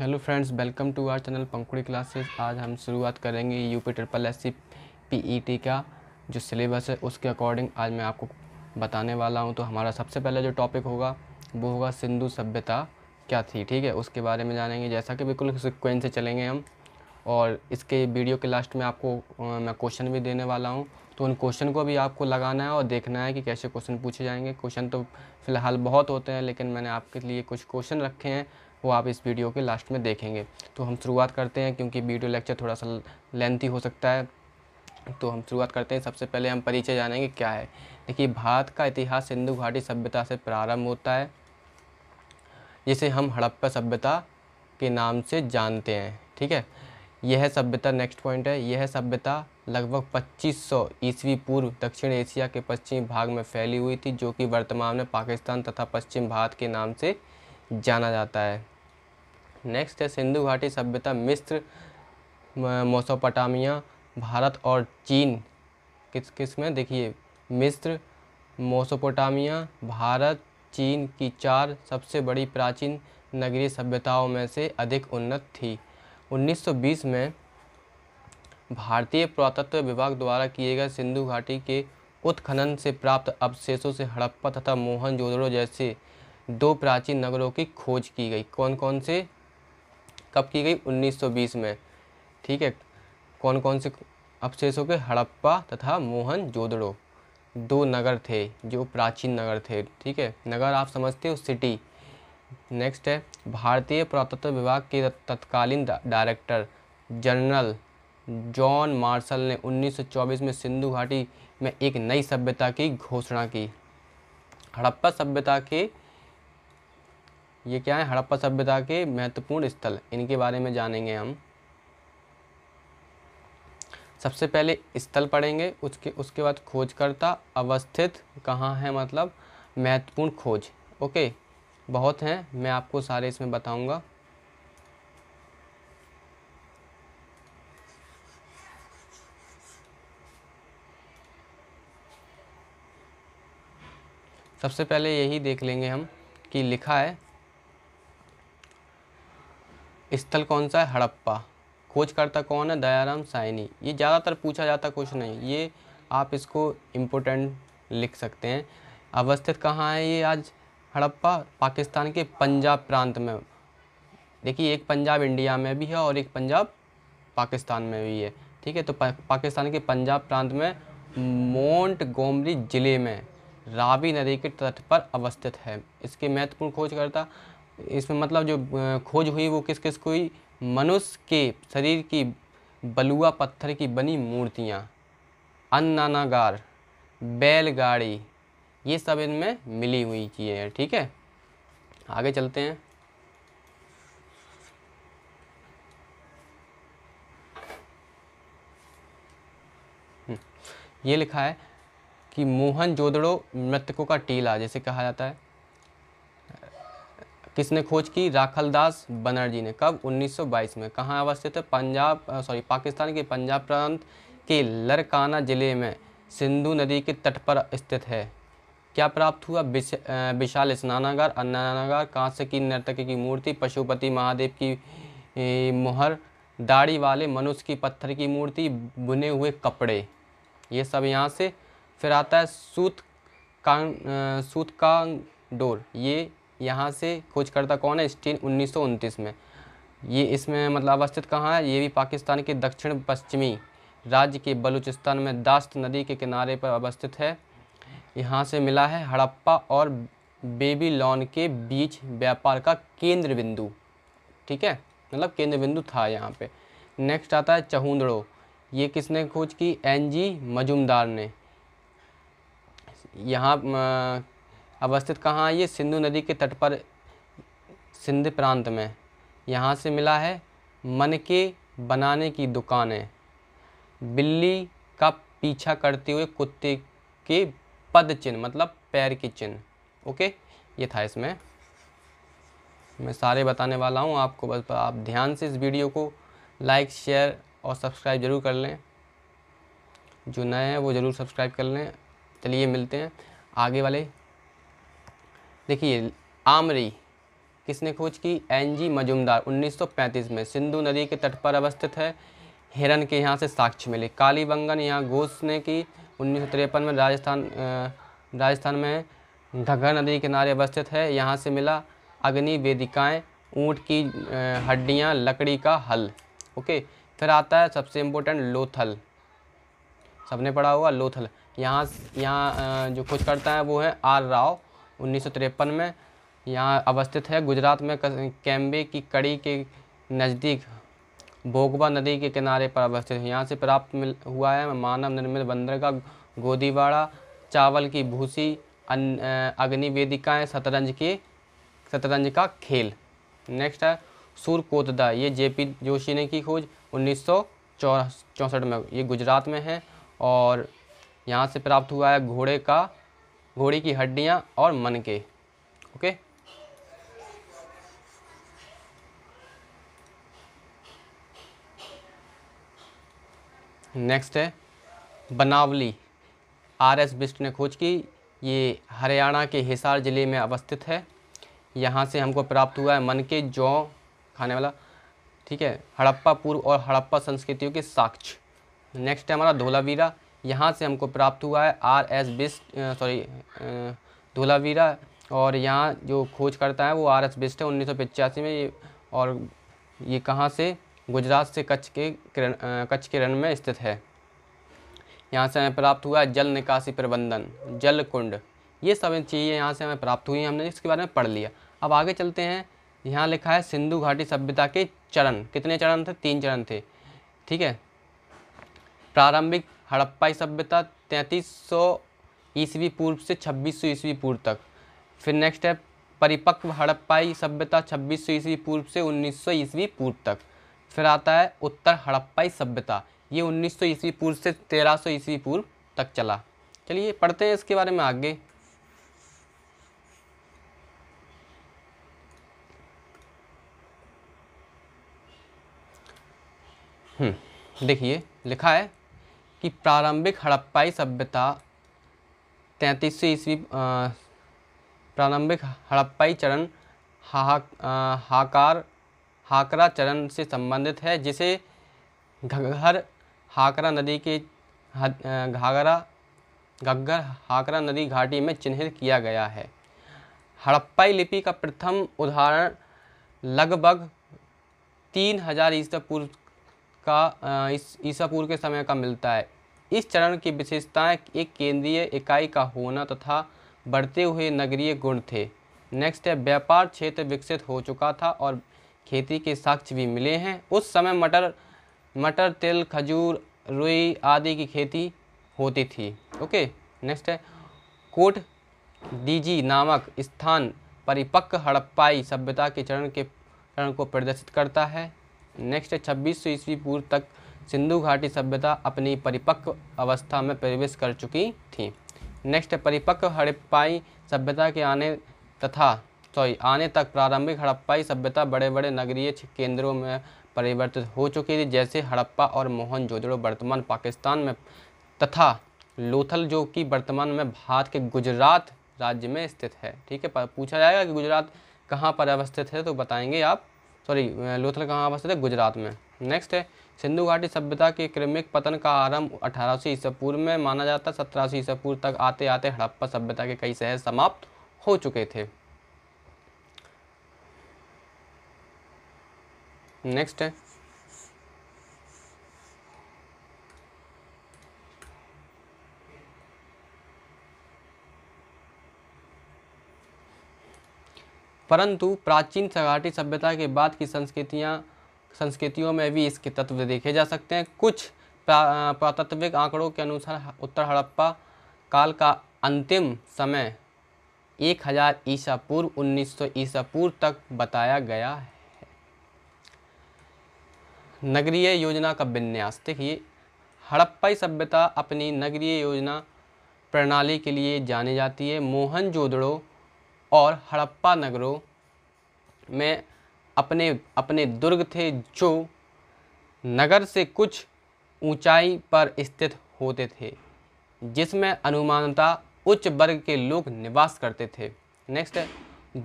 Hello friends welcome to our channel Pankhudi classes आज हम शुरुआत करेंगे U P triple S C P E T का जो सिलेबस है उसके अकॉर्डिंग आज मैं आपको बताने वाला हूं तो हमारा सबसे पहला जो टॉपिक होगा वो होगा सिंधु सभ्यता क्या थी ठीक है उसके बारे में जानेंगे जैसा कि बिल्कुल सिक्वेंस से चलेंगे हम और इसके वीडियो के लास्ट में आपको मैं क्वेश्चन भी देने वाला हूँ तो उन क्वेश्चन को भी आपको लगाना है और देखना है कि कैसे क्वेश्चन पूछे जाएंगे क्वेश्चन तो फ़िलहाल बहुत होते हैं लेकिन मैंने आपके लिए कुछ क्वेश्चन रखे हैं वो आप इस वीडियो के लास्ट में देखेंगे तो हम शुरुआत करते हैं क्योंकि वीडियो लेक्चर थोड़ा सा लेंथी हो सकता है तो हम शुरुआत करते हैं सबसे पहले हम परिचय जानेंगे क्या है देखिए भारत का इतिहास सिंधु घाटी सभ्यता से प्रारंभ होता है जिसे हम हड़प्पा सभ्यता के नाम से जानते हैं ठीक है यह सभ्यता नेक्स्ट पॉइंट है यह सभ्यता लगभग 2500 ईस्वी पूर्व दक्षिण एशिया के पश्चिमी भाग में फैली हुई थी जो कि वर्तमान में पाकिस्तान तथा पश्चिम भारत के नाम से जाना जाता है नेक्स्ट है सिंधु घाटी सभ्यता मिस्र मोसोपटामिया भारत और चीन किस किस में देखिए मिस्र मोसोपोटामिया भारत चीन की चार सबसे बड़ी प्राचीन नगरीय सभ्यताओं में से अधिक उन्नत थी 1920 में भारतीय पुरातत्व विभाग द्वारा किए गए सिंधु घाटी के उत्खनन से प्राप्त अवशेषों से हड़प्पा तथा मोहनजोदड़ो जैसे दो प्राचीन नगरों की खोज की गई कौन कौन से कब की गई 1920 में ठीक है कौन कौन से अवशेषों के हड़प्पा तथा मोहन जोदड़ो दो नगर थे जो प्राचीन नगर थे ठीक है नगर आप समझते हो सिटी नेक्स्ट है भारतीय पुरातत्व विभाग के तत्कालीन डायरेक्टर जनरल जॉन मार्शल ने 1924 में सिंधु घाटी में एक नई सभ्यता की घोषणा की हड़प्पा सभ्यता के ये क्या है हड़प्पा सभ्यता के महत्वपूर्ण स्थल इनके बारे में जानेंगे हम सबसे पहले स्थल पढ़ेंगे उसके उसके बाद खोजकर्ता अवस्थित कहाँ है मतलब महत्वपूर्ण खोज ओके बहुत हैं मैं आपको सारे इसमें बताऊंगा सबसे पहले यही देख लेंगे हम कि लिखा है स्थल कौन सा है हड़प्पा खोजकर्ता कौन है दयाराम साइनी ये ज़्यादातर पूछा जाता क्वेश्चन नहीं ये आप इसको इम्पोर्टेंट लिख सकते हैं अवस्थित कहाँ है ये आज हड़प्पा पाकिस्तान के पंजाब प्रांत में देखिए एक पंजाब इंडिया में भी है और एक पंजाब पाकिस्तान में भी है ठीक है तो पा, पाकिस्तान के पंजाब प्रांत में मोंट गोमरी ज़िले में रावी नदी के तट पर अवस्थित है इसके महत्वपूर्ण खोजकर्ता इसमें मतलब जो खोज हुई वो किस किस को हुई मनुष्य के शरीर की बलुआ पत्थर की बनी मूर्तियाँ अन्नानागार बैलगाड़ी ये सब इनमें मिली हुई चीज़ें हैं ठीक है आगे चलते हैं हम्म, ये लिखा है कि मोहन जोदड़ो मृतकों का टीला जैसे कहा जाता है किसने खोज की राखलदास बनर्जी ने कब 1922 में कहाँ अवस्थित है पंजाब सॉरी पाकिस्तान के पंजाब प्रांत के लरकाना जिले में सिंधु नदी के तट पर स्थित है क्या प्राप्त हुआ विशाल स्नानागार अन्नानागार कांस्य की नर्तक की मूर्ति पशुपति महादेव की मोहर दाढ़ी वाले मनुष्य की पत्थर की मूर्ति बुने हुए कपड़े ये सब यहाँ से फिर आता है सूत कांग सूत कांग डोर ये यहाँ से खोजकर्ता कौन है स्टीन उन्नीस में ये इसमें मतलब अवस्थित कहाँ है ये भी पाकिस्तान के दक्षिण पश्चिमी राज्य के बलूचिस्तान में दास्त नदी के किनारे पर अवस्थित है यहाँ से मिला है हड़प्पा और बेबी लॉन के बीच व्यापार का केंद्र बिंदु ठीक है मतलब केंद्र बिंदु था यहाँ पे नेक्स्ट आता है चहुंदड़ो ये किसने खोज की एनजी मजुमदार ने यहाँ अवस्थित कहाँ है ये सिंधु नदी के तट पर सिंध प्रांत में यहाँ से मिला है मन के बनाने की दुकानें बिल्ली का पीछा करते हुए कुत्ते के पद चिन्ह मतलब पैर के चिन्ह ओके ये था इसमें मैं सारे बताने वाला हूँ आपको बस आप ध्यान से इस वीडियो को लाइक शेयर और सब्सक्राइब जरूर कर लें जो नए हैं वो ज़रूर सब्सक्राइब कर लें चलिए मिलते हैं आगे वाले देखिए आमरी किसने खोज की एन जी मजुमदार 1935 में सिंधु नदी के तट पर अवस्थित है हिरन के यहाँ से साक्ष्य मिले काली बंगन यहाँ घोष ने की उन्नीस में राजस्थान राजस्थान में घग्घर नदी किनारे अवस्थित है यहाँ से मिला अग्नि वेदिकाएँ ऊँट की हड्डियाँ लकड़ी का हल ओके फिर आता है सबसे इम्पोर्टेंट लोथल सबने पढ़ा होगा लोथल यहाँ यहाँ जो खोज करता है वो है आर राव उन्नीस में यहाँ अवस्थित है गुजरात में कैम्बे की कड़ी के नज़दीक भोगवा नदी के किनारे पर अवस्थित है यहाँ से प्राप्त मिल हुआ है मानव निर्मित बंदरगाह गोदीवाड़ा चावल की भूसी अग्निवेदिकाएँ शतरंज के शतरंज का खेल नेक्स्ट है सूरकोतदा ये जेपी जोशी ने की खोज उन्नीस में ये गुजरात में है और यहाँ से प्राप्त हुआ है घोड़े का घोड़ी की हड्डियाँ और मन के ओके नेक्स्ट है बनावली आर एस बिस्ट ने खोज की ये हरियाणा के हिसार ज़िले में अवस्थित है यहाँ से हमको प्राप्त हुआ है मन के जौ खाने वाला ठीक है हड़प्पा पूर्व और हड़प्पा संस्कृतियों के साक्ष्य नेक्स्ट है हमारा धोलावीरा यहाँ से हमको प्राप्त हुआ है R S Bisht sorry Dholavira और यहाँ जो खोज करता है वो आर एस बिस्ट है उन्नीस में ये और ये कहाँ से गुजरात से कच्छ के किरण कच्छ के रण में स्थित है यहाँ से हमें प्राप्त हुआ है जल निकासी प्रबंधन जल कुंड ये सब चीज़ें यहाँ से हमें प्राप्त हुई हैं हमने इसके बारे में पढ़ लिया अब आगे चलते हैं यहाँ लिखा है सिंधु घाटी सभ्यता के चरण कितने चरण थे तीन चरण थे ठीक है प्रारंभिक हड़प्पाई सभ्यता तैंतीस सौ ईस्वी पूर्व से छब्बीस सौ ईस्वी पूर्व तक फिर नेक्स्ट है परिपक्व हड़प्पाई सभ्यता छब्बीस सौ ईस्वी पूर्व से उन्नीस सौ ईस्वी पूर्व तक फिर आता है उत्तर हड़प्पाई सभ्यता ये उन्नीस सौ ईस्वी पूर्व से तेरह सौ ईस्वी पूर्व तक चला चलिए पढ़ते हैं इसके बारे में आगे हम्म, देखिए लिखा है कि प्रारंभिक हड़प्पाई सभ्यता तैंतीसवीं ईस्वी प्रारंभिक हड़प्पाई चरण हाक हाकार हाकरा चरण से संबंधित है जिसे घग्घर हाकरा नदी के घाघरा घग्घर हाकरा नदी घाटी में चिन्हित किया गया है हड़प्पाई लिपि का प्रथम उदाहरण लगभग तीन हजार ईस्वी पूर्व का इस ईसा पूर्व के समय का मिलता है इस चरण की विशेषताएं एक केंद्रीय इकाई का होना तथा बढ़ते हुए नगरीय गुण थे नेक्स्ट है व्यापार क्षेत्र विकसित हो चुका था और खेती के साक्ष्य भी मिले हैं उस समय मटर मटर तिल खजूर रुई आदि की खेती होती थी ओके नेक्स्ट है कोट डीजी नामक स्थान परिपक्व हड़प्पाई सभ्यता के चरण के चरण को प्रदर्शित करता है नेक्स्ट छब्बीस सौ ईस्वी पूर्व तक सिंधु घाटी सभ्यता अपनी परिपक्व अवस्था में प्रवेश कर चुकी थी नेक्स्ट परिपक्व हड़प्पाई सभ्यता के आने तथा सॉरी आने तक प्रारंभिक हड़प्पाई सभ्यता बड़े बड़े नगरीय केंद्रों में परिवर्तित हो चुकी थी जैसे हड़प्पा और मोहनजोदड़ो वर्तमान पाकिस्तान में तथा लोथल जो कि वर्तमान में भारत के गुजरात राज्य में स्थित है ठीक है पूछा जाएगा कि गुजरात कहाँ पर अवस्थित है तो बताएंगे आप सॉरी लोथल कहाँ अवस्थित है गुजरात में नेक्स्ट है सिंधु घाटी सभ्यता के क्रमिक पतन का आरंभ अठारह सौ ईसा पूर्व में माना जाता सत्रह सौ ईसा पूर्व तक आते आते हड़प्पा सभ्यता के कई शहर समाप्त हो चुके थे नेक्स्ट है परंतु प्राचीन सघाटी सभ्यता के बाद की संस्कृतियाँ संस्कृतियों में भी इसके तत्व देखे जा सकते हैं कुछ पुरातत्विक आंकड़ों के अनुसार उत्तर हड़प्पा काल का अंतिम समय 1000 ईसा पूर्व 1900 ईसा पूर्व तक बताया गया है नगरीय योजना का विन्यास देखिए हड़प्पाई सभ्यता अपनी नगरीय योजना प्रणाली के लिए जानी जाती है मोहनजोदड़ो और हड़प्पा नगरों में अपने अपने दुर्ग थे जो नगर से कुछ ऊंचाई पर स्थित होते थे जिसमें अनुमानता उच्च वर्ग के लोग निवास करते थे नेक्स्ट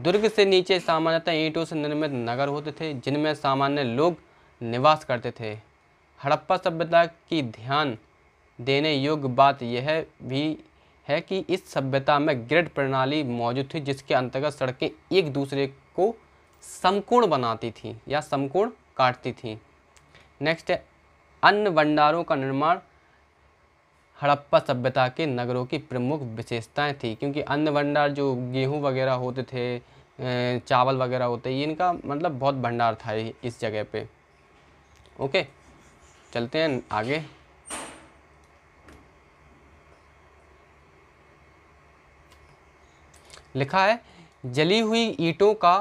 दुर्ग से नीचे सामान्यतः ईंटों से निर्मित नगर होते थे जिनमें सामान्य लोग निवास करते थे हड़प्पा सभ्यता की ध्यान देने योग्य बात यह भी है कि इस सभ्यता में ग्रिड प्रणाली मौजूद थी जिसके अंतर्गत सड़कें एक दूसरे को समकोण बनाती थी या समकोण काटती थी नेक्स्ट है अन्न भंडारों का निर्माण हड़प्पा सभ्यता के नगरों की प्रमुख विशेषताएं थी क्योंकि अन्न भंडार जो गेहूं वगैरह होते थे चावल वगैरह होते ये इनका मतलब बहुत भंडार था इस जगह पे ओके चलते हैं आगे लिखा है जली हुई ईंटों का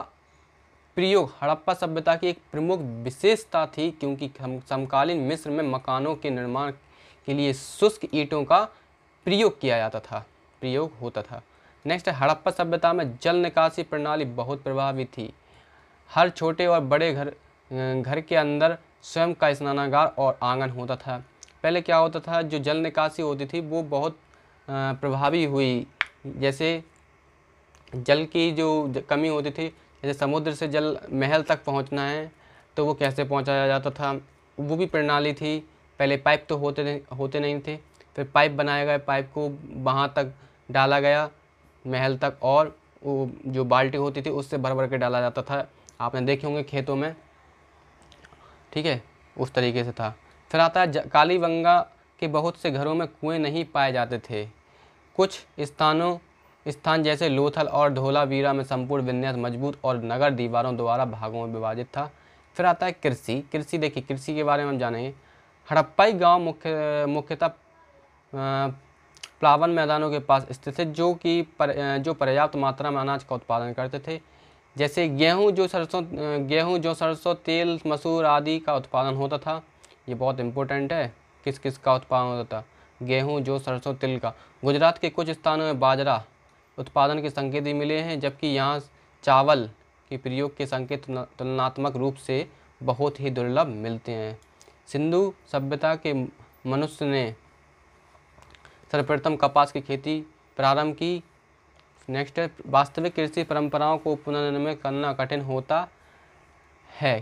प्रयोग हड़प्पा सभ्यता की एक प्रमुख विशेषता थी क्योंकि हम समकालीन मिस्र में मकानों के निर्माण के लिए शुष्क ईंटों का प्रयोग किया जाता था प्रयोग होता था नेक्स्ट है हड़प्पा सभ्यता में जल निकासी प्रणाली बहुत प्रभावी थी हर छोटे और बड़े घर घर के अंदर स्वयं का स्नानागार और आंगन होता था पहले क्या होता था जो जल निकासी होती थी वो बहुत प्रभावी हुई जैसे जल की जो कमी होती थी जैसे समुद्र से जल महल तक पहुंचना है तो वो कैसे पहुंचाया जाता था वो भी प्रणाली थी पहले पाइप तो होते नहीं होते नहीं थे फिर पाइप बनाया गया पाइप को वहाँ तक डाला गया महल तक और वो जो बाल्टी होती थी उससे भर भर के डाला जाता था आपने देखे होंगे खेतों में ठीक है उस तरीके से था फिर आता है कालीबंगा के बहुत से घरों में कुएँ नहीं पाए जाते थे कुछ स्थानों स्थान जैसे लोथल और धोलावीरा में संपूर्ण विन्यास मजबूत और नगर दीवारों द्वारा भागों में विभाजित था फिर आता है कृषि कृषि देखिए कृषि के बारे में हम जानेंगे हड़प्पाई गांव मुख्य मुख्यतः प्लावन मैदानों के पास स्थित थे जो कि पर, जो पर्याप्त मात्रा में अनाज का उत्पादन करते थे जैसे गेहूं जो सरसों गेहूँ जो सरसों तेल मसूर आदि का उत्पादन होता था ये बहुत इंपॉर्टेंट है किस किस का उत्पादन होता था गेहूँ जो सरसों तिल का गुजरात के कुछ स्थानों में बाजरा उत्पादन के संकेत भी मिले हैं जबकि यहाँ चावल के प्रयोग के संकेत तुलनात्मक रूप से बहुत ही दुर्लभ मिलते हैं सिंधु सभ्यता के मनुष्य ने सर्वप्रथम कपास की खेती प्रारंभ की नेक्स्ट वास्तविक कृषि परंपराओं को पुनर्निर्मित करना कठिन होता है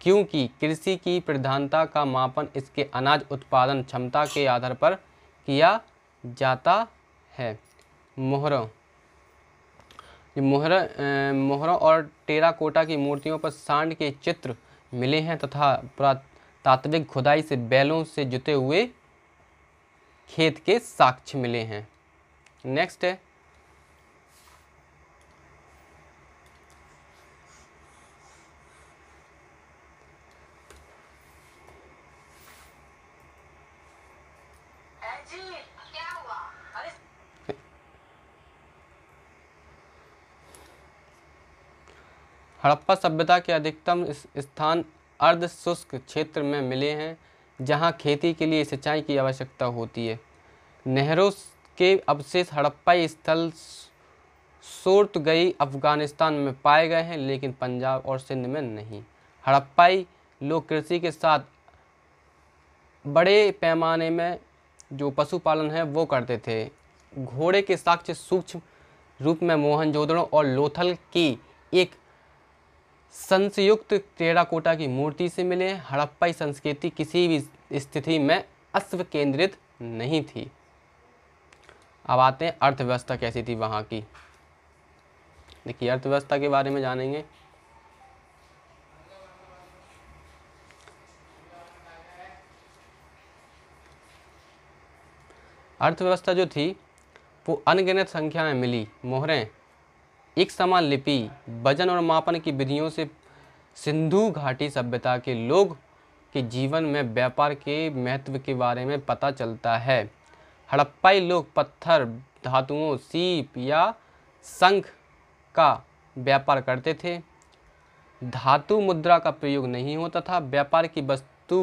क्योंकि कृषि की प्रधानता का मापन इसके अनाज उत्पादन क्षमता के आधार पर किया जाता है मोहर ये मोहरों मोहरा और टेराकोटा की मूर्तियों पर सांड के चित्र मिले हैं तथा पुरातात्विक खुदाई से बैलों से जुते हुए खेत के साक्ष्य मिले हैं नेक्स्ट है हड़प्पा सभ्यता के अधिकतम स्थान अर्ध शुष्क क्षेत्र में मिले हैं जहां खेती के लिए सिंचाई की आवश्यकता होती है नेहरू के अवशेष हड़प्पाई स्थल सोर्त गई अफगानिस्तान में पाए गए हैं लेकिन पंजाब और सिंध में नहीं हड़प्पाई लोग कृषि के साथ बड़े पैमाने में जो पशुपालन है वो करते थे घोड़े के साक्ष्य सूक्ष्म रूप में मोहनजोदड़ों और लोथल की एक संयुक्त टेराकोटा की मूर्ति से मिले हड़प्पाई संस्कृति किसी भी स्थिति में अश्व केंद्रित नहीं थी अब आते हैं अर्थव्यवस्था कैसी थी वहाँ की देखिए अर्थव्यवस्था के बारे में जानेंगे अर्थव्यवस्था जो थी वो अनगिनत संख्या में मिली मोहरें एक समान लिपि वजन और मापन की विधियों से सिंधु घाटी सभ्यता के लोग के जीवन में व्यापार के महत्व के बारे में पता चलता है हड़प्पाई लोग पत्थर धातुओं सीप या शंख का व्यापार करते थे धातु मुद्रा का प्रयोग नहीं होता था व्यापार की वस्तु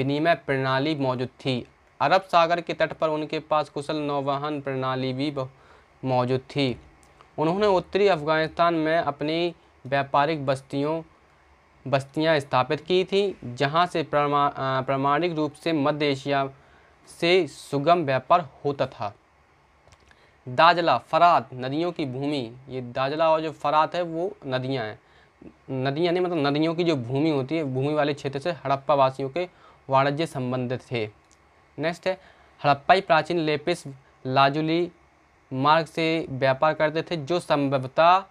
विनिमय प्रणाली मौजूद थी अरब सागर के तट पर उनके पास कुशल नौवहन प्रणाली भी मौजूद थी उन्होंने उत्तरी अफ़गानिस्तान में अपनी व्यापारिक बस्तियों बस्तियां स्थापित की थी जहां से प्रमा प्रमाणिक रूप से मध्य एशिया से सुगम व्यापार होता था दाजला फरात नदियों की भूमि ये दाजला और जो फरात है वो नदियां हैं नदियां नहीं मतलब नदियों की जो भूमि होती है भूमि वाले क्षेत्र से हड़प्पा वासियों के वाणिज्य संबंधित थे नेक्स्ट है हड़प्पाई प्राचीन लेपिस लाजुली मार्ग से व्यापार करते थे जो संभवतः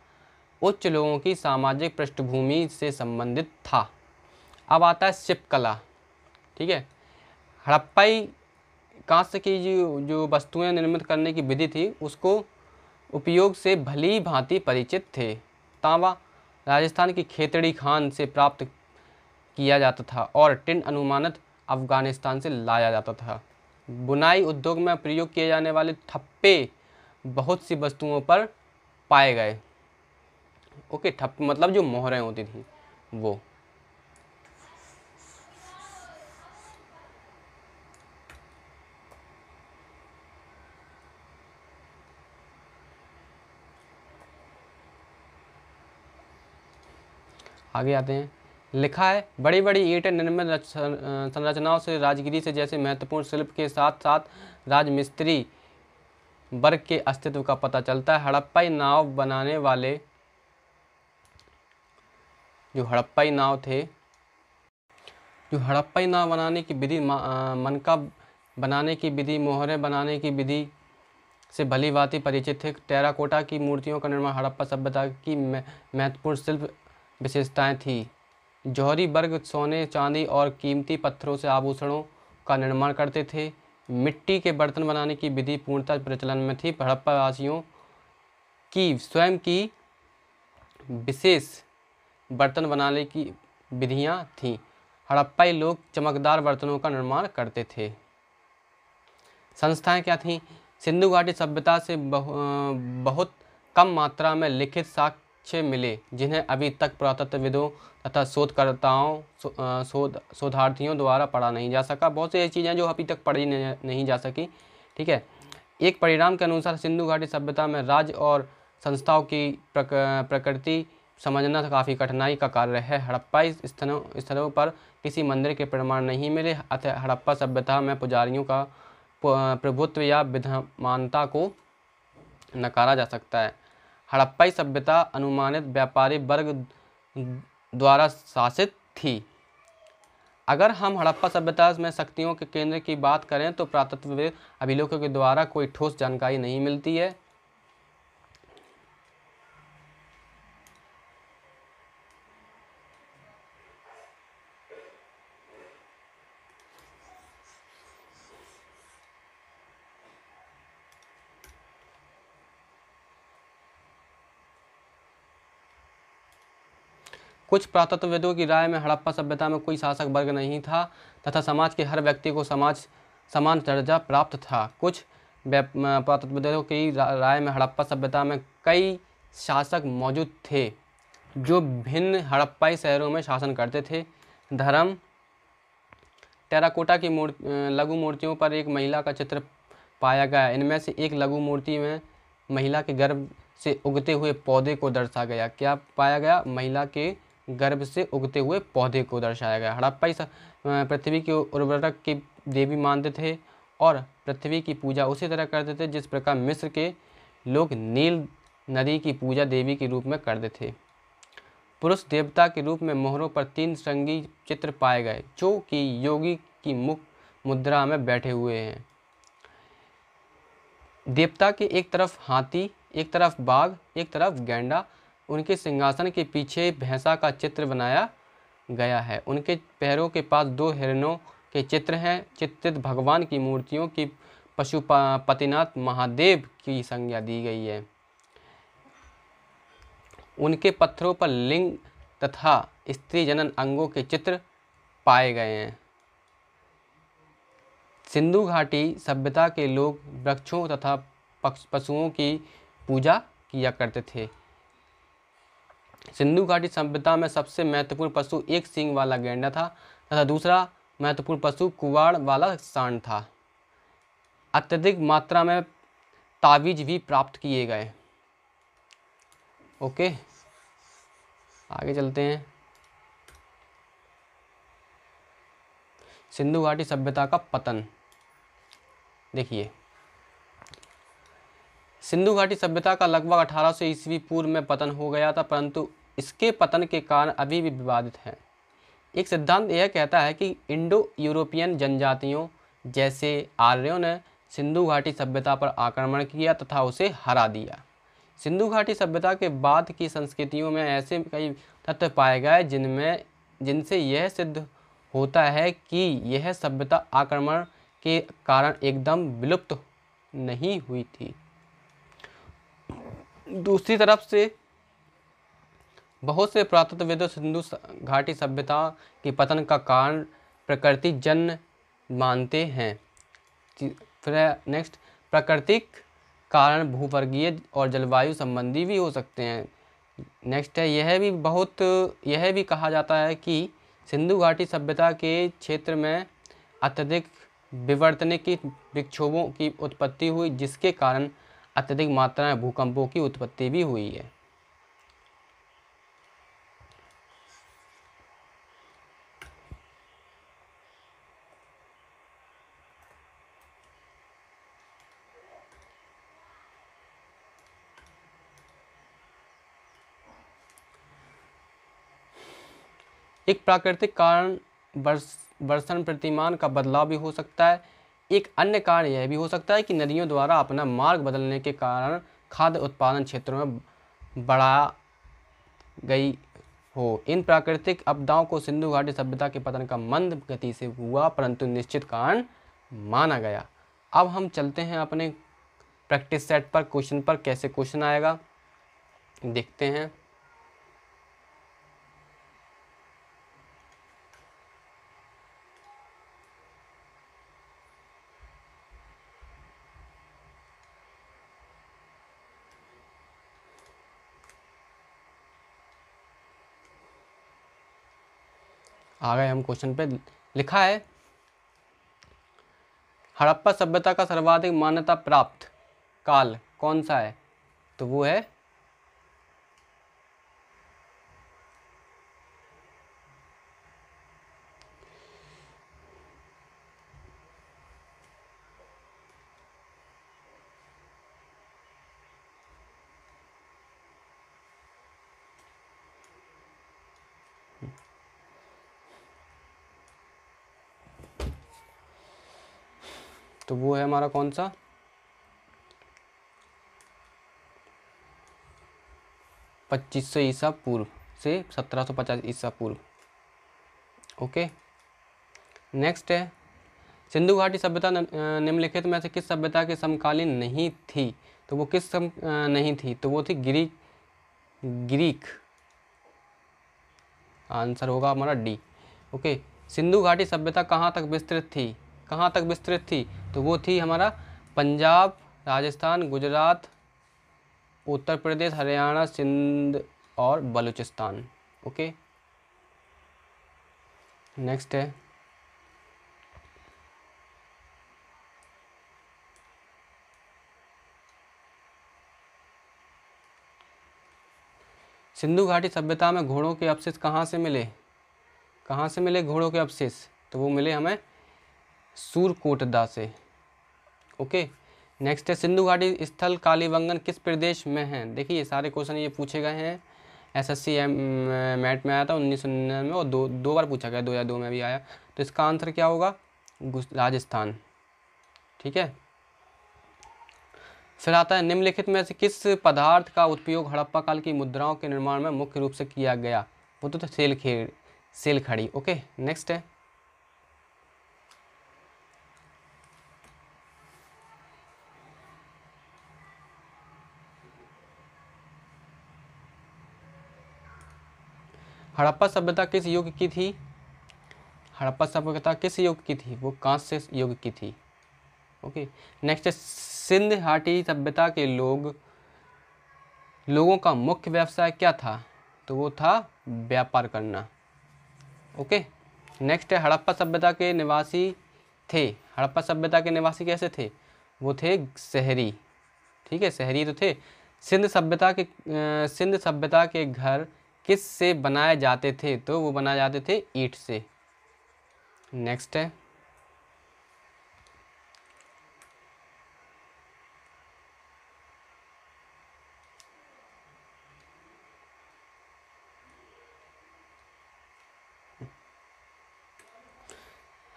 उच्च लोगों की सामाजिक पृष्ठभूमि से संबंधित था अब आता है शिपकला ठीक है हड़प्पाई कांस्य की जो जो वस्तुएं निर्मित करने की विधि थी उसको उपयोग से भली भांति परिचित थे तांबा राजस्थान की खेतड़ी खान से प्राप्त किया जाता था और टिन अनुमानित अफगानिस्तान से लाया जाता था बुनाई उद्योग में प्रयोग किए जाने वाले थप्पे बहुत सी वस्तुओं पर पाए गए ओके ठप मतलब जो मोहरें होती थी वो आगे आते हैं लिखा है बड़ी बड़ी ईंटें निर्मित संरचनाओं से राजगिरी से जैसे महत्वपूर्ण शिल्प के साथ साथ राजमिस्त्री वर्ग के अस्तित्व का पता चलता है हड़प्पाई नाव बनाने वाले जो हड़प्पाई नाव थे जो हड़प्पाई नाव बनाने की विधि मनका बनाने की विधि मोहरे बनाने की विधि से भली भांति परिचित थे टेराकोटा की मूर्तियों का निर्माण हड़प्पा सभ्यता की महत्वपूर्ण शिल्प विशेषताएं थी जौहरी वर्ग सोने चांदी और कीमती पत्थरों से आभूषणों का निर्माण करते थे मिट्टी के बर्तन बनाने की विधि पूर्णतः प्रचलन में थी हड़प्पा वासियों की स्वयं की विशेष बर्तन बनाने की विधियां थीं हड़प्पाई लोग चमकदार बर्तनों का निर्माण करते थे संस्थाएं क्या थीं सिंधु घाटी सभ्यता से बहु, बहुत कम मात्रा में लिखित साक्ष लक्ष्य मिले जिन्हें अभी तक पुरातत्वविदों तथा शोधकर्ताओं सो, शोध शोधार्थियों द्वारा पढ़ा नहीं जा सका बहुत सी ऐसी चीज़ें जो अभी तक पढ़ी नहीं, नहीं जा सकी ठीक है एक परिणाम के अनुसार सिंधु घाटी सभ्यता में राज्य और संस्थाओं की प्रक, प्रकृति समझना काफ़ी कठिनाई का कार्य है हड़प्पा स्थलों स्थलों पर किसी मंदिर के प्रमाण नहीं मिले अतः हड़प्पा सभ्यता में पुजारियों का प्रभुत्व या विधमानता को नकारा जा सकता है हड़प्पाई सभ्यता अनुमानित व्यापारी वर्ग द्वारा शासित थी अगर हम हड़प्पा सभ्यता में शक्तियों के केंद्र की बात करें तो पुरातत्व अभिलेखों के द्वारा कोई ठोस जानकारी नहीं मिलती है कुछ पुरातत्वविदों की राय में हड़प्पा सभ्यता में कोई शासक वर्ग नहीं था तथा समाज के हर व्यक्ति को समाज समान दर्जा प्राप्त था कुछ पुरातत्वविदों की राय में हड़प्पा सभ्यता में कई शासक मौजूद थे जो भिन्न हड़प्पाई शहरों में शासन करते थे धर्म टेराकोटा की मूर् लघु मूर्तियों पर एक महिला का चित्र पाया गया इनमें से एक लघु मूर्ति में महिला के गर्भ से उगते हुए पौधे को दर्शा गया क्या पाया गया महिला के गर्भ से उगते हुए पौधे को दर्शाया गया हड़प्पा इस पृथ्वी की उर्वरक की देवी मानते थे और पृथ्वी की पूजा उसी तरह करते थे जिस प्रकार मिस्र के लोग नील नदी की पूजा देवी के रूप में करते थे पुरुष देवता के रूप में मोहरों पर तीन संगी चित्र पाए गए जो कि योगी की मुख मुद्रा में बैठे हुए हैं देवता के एक तरफ हाथी एक तरफ बाघ एक तरफ गेंडा उनके सिंहासन के पीछे भैंसा का चित्र बनाया गया है उनके पैरों के पास दो हिरणों के चित्र हैं चित्रित भगवान की मूर्तियों की पशुपतिनाथ महादेव की संज्ञा दी गई है उनके पत्थरों पर लिंग तथा स्त्री जनन अंगों के चित्र पाए गए हैं सिंधु घाटी सभ्यता के लोग वृक्षों तथा पशुओं की पूजा किया करते थे सिंधु घाटी सभ्यता में सबसे महत्वपूर्ण पशु एक सिंह वाला गैंडा था तथा दूसरा महत्वपूर्ण पशु कुवाड़ वाला सांड था अत्यधिक मात्रा में तावीज भी प्राप्त किए गए ओके आगे चलते हैं सिंधु घाटी सभ्यता का पतन देखिए सिंधु घाटी सभ्यता का लगभग 1800 सौ ईस्वी पूर्व में पतन हो गया था परंतु इसके पतन के कारण अभी भी विवादित है एक सिद्धांत यह कहता है कि इंडो यूरोपियन जनजातियों जैसे आर्यों ने सिंधु घाटी सभ्यता पर आक्रमण किया तथा उसे हरा दिया सिंधु घाटी सभ्यता के बाद की संस्कृतियों में ऐसे कई तत्व पाए गए जिनमें जिनसे यह सिद्ध होता है कि यह सभ्यता आक्रमण के कारण एकदम विलुप्त नहीं हुई थी दूसरी तरफ से बहुत से पुरातत्वविद सिंधु घाटी सभ्यता के पतन का कारण प्रकृति जन मानते हैं फिर नेक्स्ट प्राकृतिक कारण भूवर्गीय और जलवायु संबंधी भी हो सकते हैं नेक्स्ट है यह भी बहुत यह भी कहा जाता है कि सिंधु घाटी सभ्यता के क्षेत्र में अत्यधिक विवर्तने की विक्षोभों की उत्पत्ति हुई जिसके कारण अत्यधिक मात्रा में भूकंपों की उत्पत्ति भी हुई है एक प्राकृतिक कारण वर्ष वर्षण प्रतिमान का बदलाव भी हो सकता है एक अन्य कारण यह भी हो सकता है कि नदियों द्वारा अपना मार्ग बदलने के कारण खाद्य उत्पादन क्षेत्रों में बढ़ा गई हो इन प्राकृतिक आपदाओं को सिंधु घाटी सभ्यता के पतन का मंद गति से हुआ परंतु निश्चित कारण माना गया अब हम चलते हैं अपने प्रैक्टिस सेट पर क्वेश्चन पर कैसे क्वेश्चन आएगा देखते हैं आ गए हम क्वेश्चन पे लिखा है हड़प्पा सभ्यता का सर्वाधिक मान्यता प्राप्त काल कौन सा है तो वो है हमारा कौन सा पच्चीस सौ ईसा पूर्व से सत्रह सौ पचास ईसा पूर्व ओके नेक्स्ट है सिंधु घाटी सभ्यता निम्नलिखित में से किस सभ्यता के समकालीन नहीं थी तो वो किस सम नहीं थी तो वो थी ग्रीक ग्रीक आंसर होगा हमारा डी ओके सिंधु घाटी सभ्यता कहाँ तक विस्तृत थी कहाँ तक विस्तृत थी तो वो थी हमारा पंजाब राजस्थान गुजरात उत्तर प्रदेश हरियाणा सिंध और बलूचिस्तान ओके नेक्स्ट है सिंधु घाटी सभ्यता में घोड़ों के अवशेष कहाँ से मिले कहाँ से मिले घोड़ों के अवशेष तो वो मिले हमें सूरकोटदा से ओके नेक्स्ट है सिंधु घाटी स्थल कालीबंगन किस प्रदेश में है देखिए सारे क्वेश्चन ये पूछे गए हैं एस एस सी एम मैट में आया था उन्नीस सौ में और दो दो बार पूछा गया दो हज़ार दो में भी आया तो इसका आंसर क्या होगा राजस्थान ठीक है फिर आता है निम्नलिखित में से किस पदार्थ का उपयोग हड़प्पा काल की मुद्राओं के निर्माण में मुख्य रूप से किया गया वो तो, तो सेल खेड़ सेल खड़ी ओके नेक्स्ट है हड़प्पा सभ्यता किस युग की थी हड़प्पा सभ्यता किस युग की थी वो कांस्य युग की थी ओके नेक्स्ट सिंध हाटी सभ्यता के लोग लोगों का मुख्य व्यवसाय क्या था तो वो था व्यापार करना ओके नेक्स्ट है हड़प्पा सभ्यता के निवासी थे हड़प्पा सभ्यता के निवासी कैसे थे वो थे शहरी ठीक है शहरी तो थे सिंध सभ्यता के सिंध सभ्यता के घर किस से बनाए जाते थे तो वो बनाए जाते थे ईट से नेक्स्ट है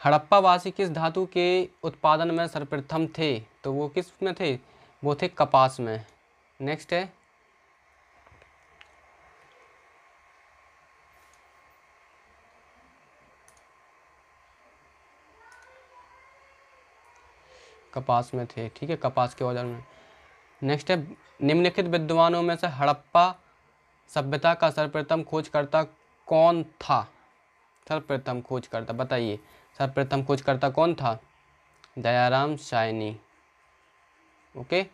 हड़प्पा वासी किस धातु के उत्पादन में सर्वप्रथम थे तो वो किस में थे वो थे कपास में नेक्स्ट है कपास में थे ठीक है कपास के औजार में नेक्स्ट है निम्नलिखित विद्वानों में से हड़प्पा सभ्यता का सर्वप्रथम खोजकर्ता कौन था सर्वप्रथम खोजकर्ता बताइए सर्वप्रथम खोजकर्ता कौन था दयाराम शायनी ओके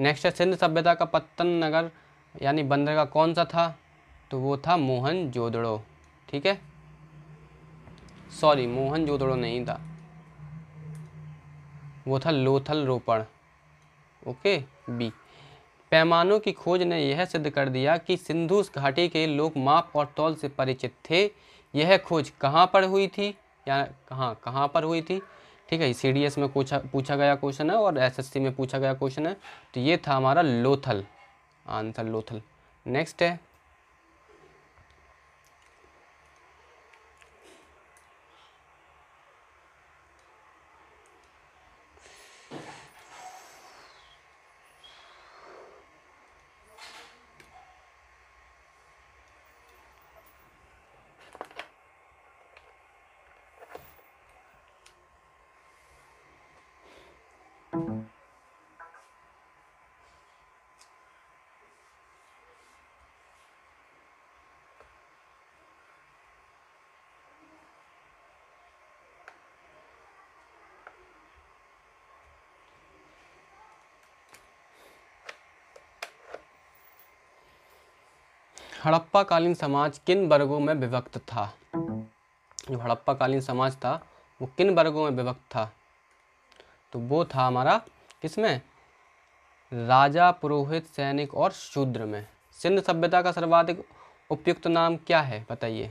नेक्स्ट है सिंध सभ्यता का पत्तन नगर यानी बंदरगाह कौन सा था तो वो था मोहन जोदड़ो ठीक है सॉरी मोहन जोदड़ो नहीं था वो था लोथल रोपण ओके बी पैमानों की खोज ने यह सिद्ध कर दिया कि सिंधु घाटी के लोग माप और तौल से परिचित थे यह खोज कहाँ पर हुई थी या कहाँ कहाँ पर हुई थी ठीक है सी डी एस में पूछा पूछा गया क्वेश्चन है और एस एस सी में पूछा गया क्वेश्चन है तो ये था हमारा लोथल आंसर लोथल नेक्स्ट है हड़प्पा कालीन समाज किन वर्गों में विभक्त था जो हड़प्पा कालीन समाज था वो किन वर्गों में विभक्त था तो वो था हमारा किसमें राजा पुरोहित सैनिक और शूद्र में सिंध सभ्यता का सर्वाधिक उपयुक्त नाम क्या है बताइए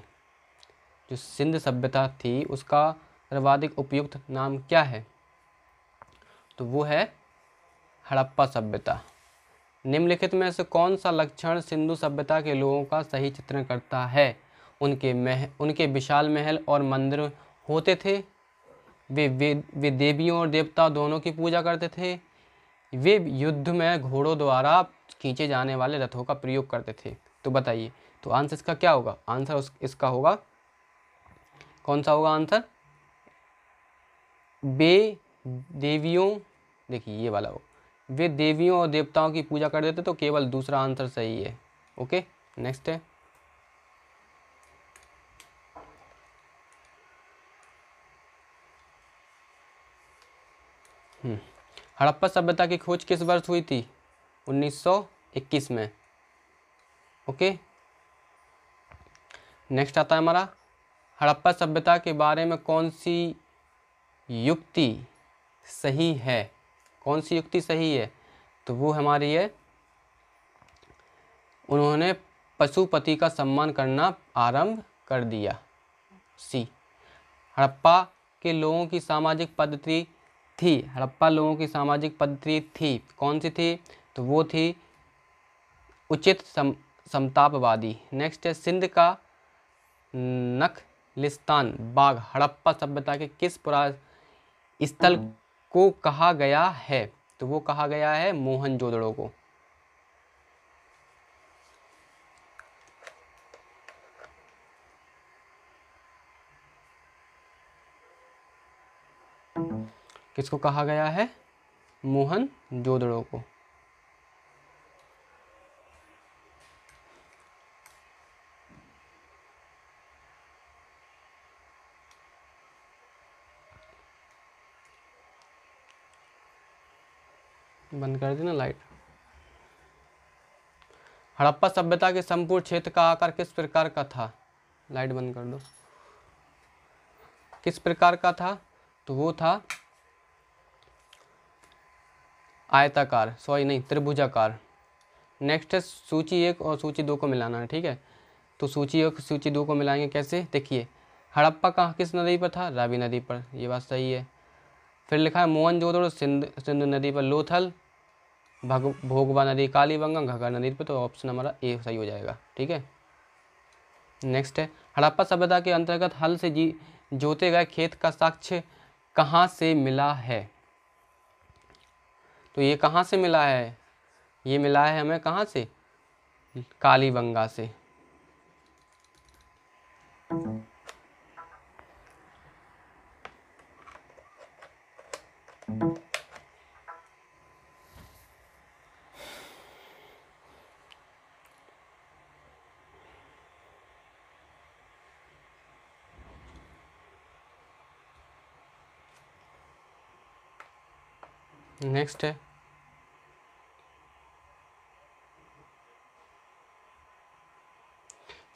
जो सिंध सभ्यता थी उसका सर्वाधिक उपयुक्त नाम क्या है तो वो है हड़प्पा सभ्यता निम्नलिखित में से कौन सा लक्षण सिंधु सभ्यता के लोगों का सही चित्रण करता है उनके मह उनके विशाल महल और मंदिर होते थे वे वे वे देवियों और देवता दोनों की पूजा करते थे वे युद्ध में घोड़ों द्वारा खींचे जाने वाले रथों का प्रयोग करते थे तो बताइए तो आंसर इसका क्या होगा आंसर उस इसका होगा कौन सा होगा आंसर वे देवियों देखिए ये वाला हो वे देवियों और देवताओं की पूजा कर देते तो केवल दूसरा आंसर सही है ओके नेक्स्ट है हड़प्पा सभ्यता की खोज किस वर्ष हुई थी 1921 में ओके नेक्स्ट आता है हमारा हड़प्पा सभ्यता के बारे में कौन सी युक्ति सही है कौन सी युक्ति सही है तो वो हमारी है उन्होंने पशुपति का सम्मान करना आरंभ कर दिया सी हड़प्पा के लोगों की सामाजिक पद्धति थी हड़प्पा लोगों की सामाजिक पद्धति थी कौन सी थी तो वो थी उचित सम समतापवादी नेक्स्ट है सिंध का नखलिस्तान बाग हड़प्पा सभ्यता के किस पुरा स्थल को कहा गया है तो वो कहा गया है मोहनजोदड़ो को किसको कहा गया है मोहन जोदड़ो को बंद कर देना लाइट हड़प्पा सभ्यता के संपूर्ण क्षेत्र का आकार किस प्रकार का था लाइट बंद कर दो किस प्रकार का था तो वो था आयताकार सॉरी नहीं त्रिभुजाकार नेक्स्ट है सूची एक और सूची दो को मिलाना है ठीक है तो सूची एक सूची दो को मिलाएंगे कैसे देखिए हड़प्पा कहाँ किस नदी पर था रावी नदी पर ये बात सही है फिर लिखा है मोहनजोदड़ो सिंध सिंधु नदी पर लोथल भग भोगवा नदी कालीबंगा घगर नदी पर तो ऑप्शन हमारा ए सही हो जाएगा ठीक है नेक्स्ट है हड़प्पा सभ्यता के अंतर्गत हल से जी जोते गए खेत का साक्ष्य कहाँ से मिला है तो ये कहाँ से मिला है ये मिला है हमें कहाँ से काली बंगा से Thank you. नेक्स्ट है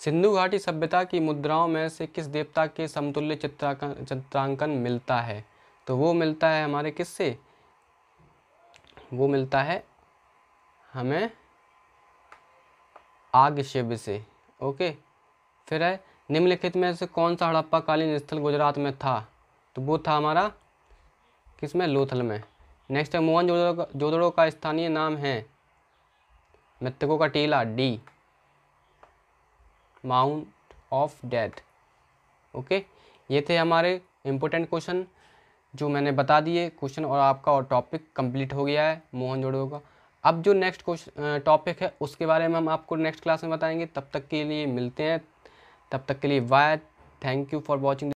सिंधु घाटी सभ्यता की मुद्राओं में से किस देवता के समतुल्य चित्रांकन मिलता है तो वो मिलता है हमारे किससे वो मिलता है हमें आग शिव से ओके फिर है निम्नलिखित में से कौन सा हड़प्पा कालीन स्थल गुजरात में था तो वो था हमारा किस में लोथल में नेक्स्ट है मोहन जोदड़ो का स्थानीय नाम है मृतकों का टीला the mount of death okay ये थे हमारे इम्पोर्टेंट क्वेश्चन जो मैंने बता दिए क्वेश्चन और आपका और टॉपिक कंप्लीट हो गया है मोहन जोड़ो का अब जो नेक्स्ट क्वेश्चन टॉपिक है उसके बारे में हम आपको नेक्स्ट क्लास में बताएंगे तब तक के लिए मिलते हैं तब तक के लिए bye thank you for watching